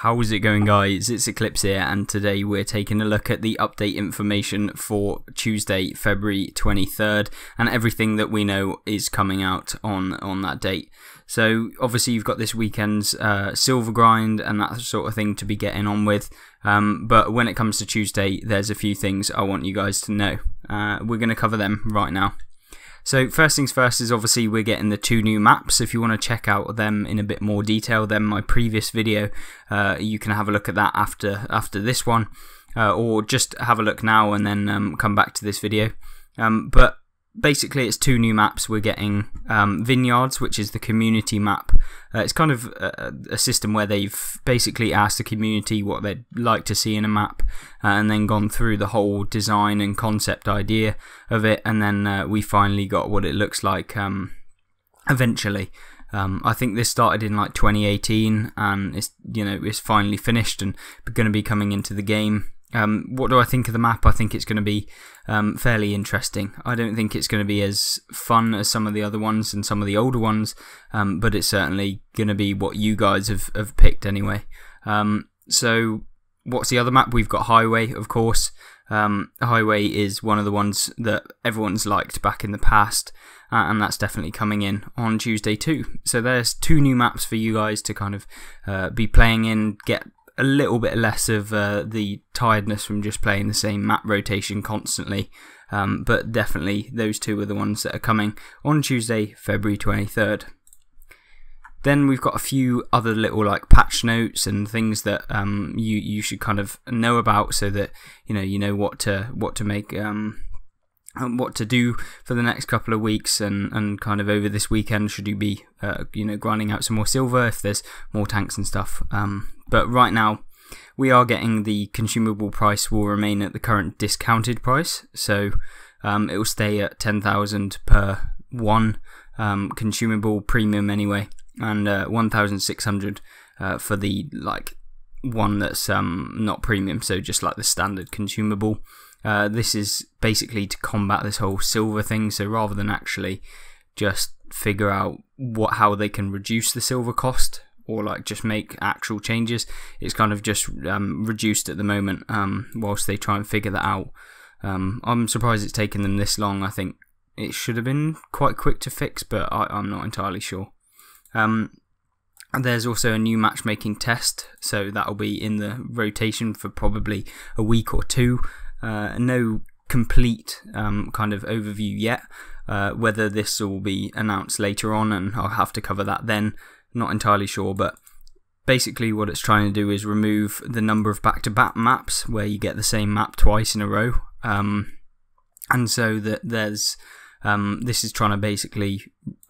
How's it going guys? It's Eclipse here and today we're taking a look at the update information for Tuesday, February 23rd and everything that we know is coming out on, on that date. So obviously you've got this weekend's uh, silver grind and that sort of thing to be getting on with um, but when it comes to Tuesday there's a few things I want you guys to know. Uh, we're going to cover them right now. So first things first is obviously we're getting the two new maps. If you want to check out them in a bit more detail than my previous video, uh, you can have a look at that after after this one, uh, or just have a look now and then um, come back to this video. Um, but basically it's two new maps we're getting um, vineyards which is the community map uh, it's kind of a, a, system where they've basically asked the community what they'd like to see in a map uh, and then gone through the whole design and concept idea of it and then uh, we finally got what it looks like um, eventually um, I think this started in like 2018 and it's you know it's finally finished and going to be coming into the game um, what do I think of the map? I think it's going to be um, fairly interesting. I don't think it's going to be as fun as some of the other ones and some of the older ones, um, but it's certainly going to be what you guys have, have picked anyway. Um, so, what's the other map? We've got Highway, of course. Um, Highway is one of the ones that everyone's liked back in the past, uh, and that's definitely coming in on Tuesday too. So, there's two new maps for you guys to kind of uh, be playing in, get a little bit less of uh, the tiredness from just playing the same map rotation constantly. Um, but definitely, those two are the ones that are coming on Tuesday, February 23rd. Then we've got a few other little like patch notes and things that um, you you should kind of know about so that you know you know what to what to make um, what to do for the next couple of weeks and, and kind of over this weekend should you be uh, you know grinding out some more silver if there's more tanks and stuff um, but right now we are getting the consumable price will remain at the current discounted price so um, it will stay at 10,000 per one um, consumable premium anyway and uh, 1,600 uh, for the like one that's um, not premium so just like the standard consumable uh, this is basically to combat this whole silver thing. So rather than actually just figure out what how they can reduce the silver cost or like just make actual changes, it's kind of just um, reduced at the moment. Um, whilst they try and figure that out, um, I'm surprised it's taken them this long. I think it should have been quite quick to fix, but I, am not entirely sure. And um, there's also a new matchmaking test, so that'll be in the rotation for probably a week or two, uh, no complete um, kind of overview yet. Uh, whether this will be announced later on and I'll have to cover that then, not entirely sure, but basically what it's trying to do is remove the number of back-to-back maps where you get the same map twice in a row. Um, and so that there's um, this is trying to basically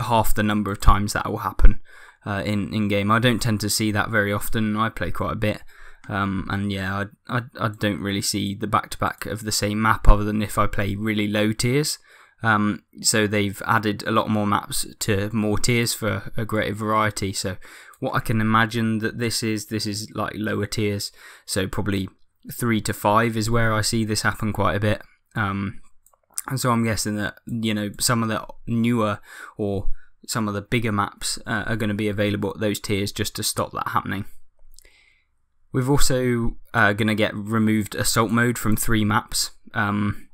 half the number of times that will happen uh, in in game. I don't tend to see that very often. I play quite a bit, um, and yeah, I, I, I don't really see the back to back of the same map other than if I play really low tiers. Um, so they've added a lot more maps to more tiers for a greater variety. So what I can imagine that this is, this is like lower tiers. So probably three to five is where I see this happen quite a bit. Um, and so I'm guessing that you know some of the newer or some of the bigger maps uh, are going to be available at those tiers just to stop that happening. We've also uh, going to get removed assault mode from three maps. Um,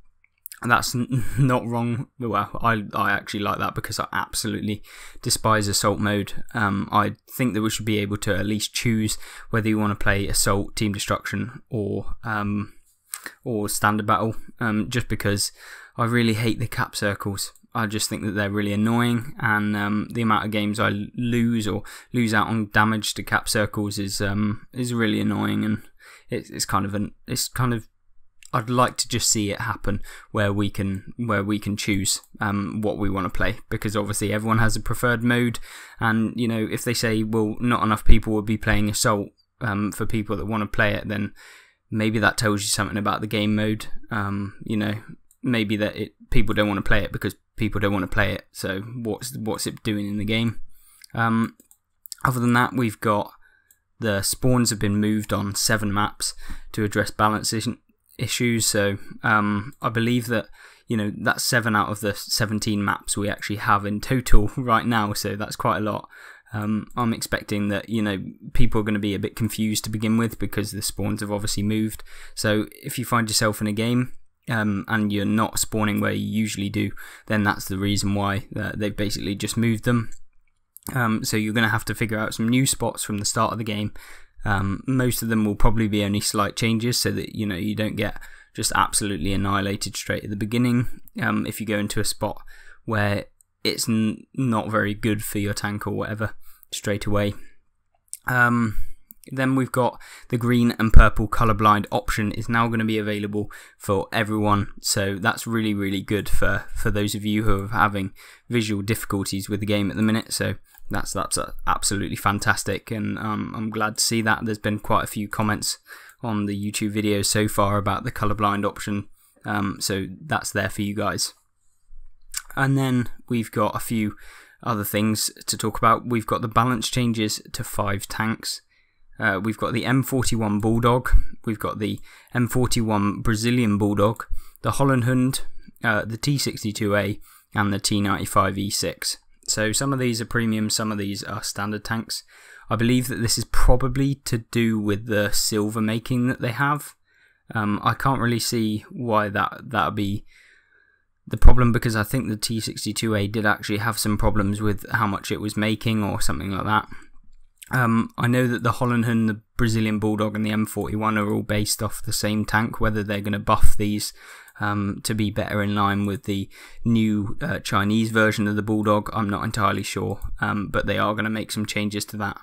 that's n- not wrong. Well, I, I actually like that because I absolutely despise assault mode. Um, I think that we should be able to at least choose whether you want to play assault, team destruction, or um, or standard battle. Um, just because I really hate the cap circles. I just think that they're really annoying, and um, the amount of games I lose or lose out on damage to cap circles is um, is really annoying, and it's, it's kind of an it's kind of I'd like to just see it happen where we can where we can choose um, what we want to play because obviously everyone has a preferred mode, and you know if they say well not enough people will be playing assault um, for people that want to play it, then maybe that tells you something about the game mode. Um, you know, maybe that it people don't want to play it because people don't want to play it. So what's what's it doing in the game? Um, other than that, we've got the spawns have been moved on seven maps to address balance issues. So um, I believe that you know that's seven out of the 17 maps we actually have in total right now. So that's quite a lot. Um, I'm expecting that you know people are going to be a bit confused to begin with because the spawns have obviously moved. So if you find yourself in a game um, and you're not spawning where you usually do, then that's the reason why uh, they've basically just moved them. Um, so you're going to have to figure out some new spots from the start of the game. Um, most of them will probably be only slight changes so that you know you don't get just absolutely annihilated straight at the beginning. Um, if you go into a spot where it's not very good for your tank or whatever straight away. Um, then we've got the green and purple colorblind option is now going to be available for everyone. So that's really, really good for, for those of you who are having visual difficulties with the game at the minute. So that's, that's uh, absolutely fantastic. And um, I'm glad to see that. There's been quite a few comments on the YouTube video so far about the colorblind option. Um, so that's there for you guys. And then we've got a few other things to talk about. We've got the balance changes to five tanks. Uh, we've got the M41 Bulldog, we've got the M41 Brazilian Bulldog, the Holland Hund, uh, the T62A, and the T95E6. So some of these are premium, some of these are standard tanks. I believe that this is probably to do with the silver making that they have. Um, I can't really see why that that would be the problem because I think the T62A did actually have some problems with how much it was making or something like that. Um, I know that the Hollenhorn, the Brazilian Bulldog, and the M41 are all based off the same tank. Whether they're going to buff these um, to be better in line with the new uh, Chinese version of the Bulldog, I'm not entirely sure, um, but they are going to make some changes to that.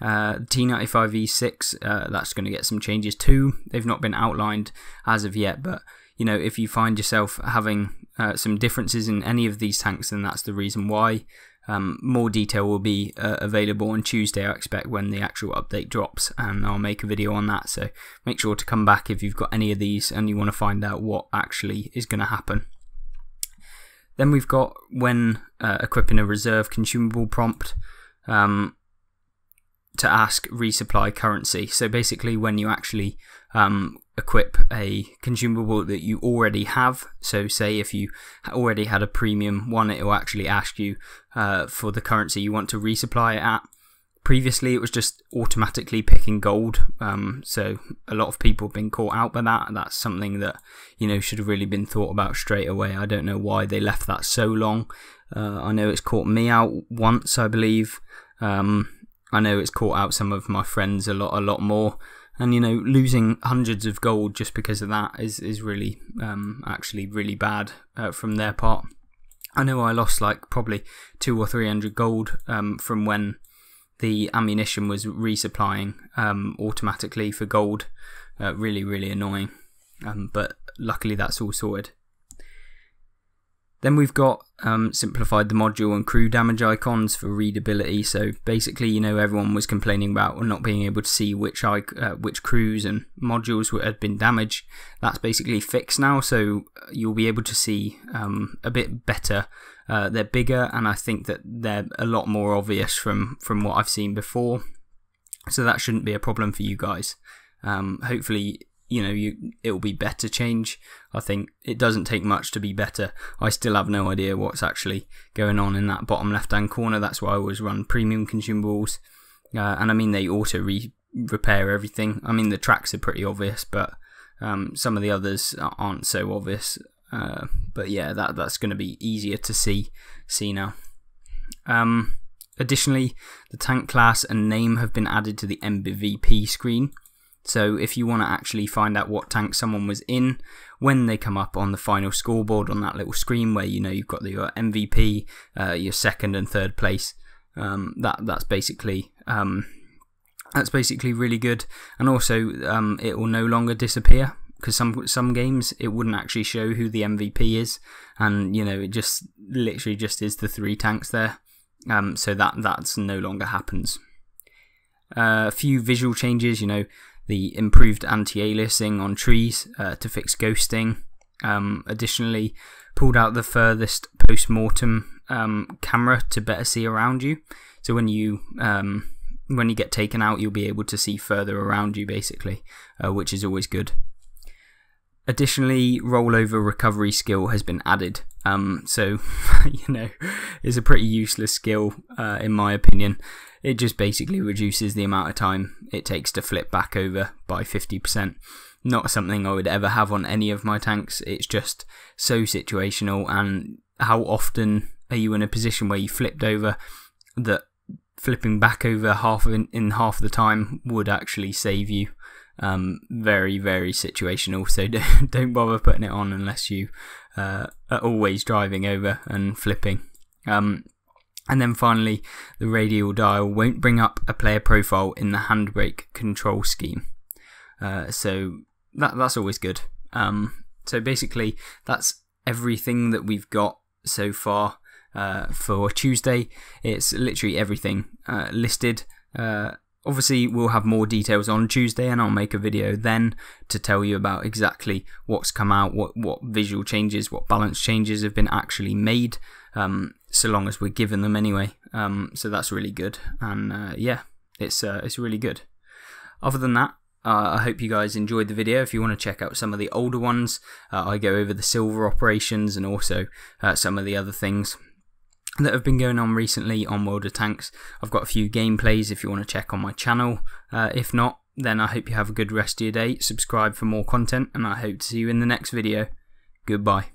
Uh, T95E6, uh, that's going to get some changes too. They've not been outlined as of yet, but you know, if you find yourself having uh, some differences in any of these tanks, then that's the reason why. Um, more detail will be uh, available on Tuesday, I expect, when the actual update drops, and I'll make a video on that. So make sure to come back if you've got any of these and you want to find out what actually is going to happen. Then we've got when uh, equipping a reserve consumable prompt um, to ask resupply currency. So basically, when you actually um, equip a consumable that you already have. So, say if you already had a premium one, it will actually ask you uh, for the currency you want to resupply it at. Previously, it was just automatically picking gold. Um, so, a lot of people have been caught out by that. That's something that you know should have really been thought about straight away. I don't know why they left that so long. Uh, I know it's caught me out once, I believe. Um, I know it's caught out some of my friends a lot, a lot more and you know losing hundreds of gold just because of that is is really um, actually really bad uh, from their part. I know I lost like probably two or three hundred gold um, from when the ammunition was resupplying um, automatically for gold. Uh, really really annoying, um, but luckily that's all sorted. Then we've got um, simplified the module and crew damage icons for readability. So basically, you know, everyone was complaining about not being able to see which uh, which crews and modules had been damaged. That's basically fixed now, so uh, you'll be able to see um, a bit better. Uh, they're bigger, and I think that they're a lot more obvious from from what I've seen before. So that shouldn't be a problem for you guys. Um, hopefully, you know, you it'll be better change. I think it doesn't take much to be better. I still have no idea what's actually going on in that bottom left-hand corner. That's why I always run premium consumables, uh, and I mean they auto re repair everything. I mean the tracks are pretty obvious, but um, some of the others aren't so obvious. Uh, but yeah, that that's going to be easier to see see now. Um, additionally, the tank class and name have been added to the MBVP screen. So if you want to actually find out what tank someone was in, when they come up on the final scoreboard on that little screen where you know you've got your MVP, uh, your second and third place, um, that that's basically um, that's basically really good. And also, um, it will no longer disappear because some some games it wouldn't actually show who the MVP is, and you know it just literally just is the three tanks there. Um, so that that's no longer happens. Uh, a few visual changes, you know, the improved anti-aliasing on trees uh, to fix ghosting. Um, additionally, pulled out the furthest post-mortem um, camera to better see around you. So when you um, when you get taken out, you'll be able to see further around you, basically, uh, which is always good. Additionally, rollover recovery skill has been added. Um, so, you know, it's a pretty useless skill, uh, in my opinion. It just basically reduces the amount of time it takes to flip back over by 50%. Not something I would ever have on any of my tanks. It's just so situational. And how often are you in a position where you flipped over that flipping back over half in, in half the time would actually save you? Um, very, very situational. So don't, don't bother putting it on unless you uh, are always driving over and flipping. Um, and then finally, the radial dial won't bring up a player profile in the handbrake control scheme. Uh, so that, that's always good. Um, so basically, that's everything that we've got so far uh, for Tuesday. It's literally everything uh, listed. Uh, Obviously, we'll have more details on Tuesday and I'll make a video then to tell you about exactly what's come out, what, what visual changes, what balance changes have been actually made, um, so long as we're given them anyway. Um, so that's really good. And uh, yeah, it's, uh, it's really good. Other than that, uh, I hope you guys enjoyed the video. If you want to check out some of the older ones, uh, I go over the silver operations and also uh, some of the other things that have been going on recently on World of Tanks. I've got a few gameplays if you want to check on my channel. Uh, if not, then I hope you have a good rest of your day. Subscribe for more content, and I hope to see you in the next video. Goodbye.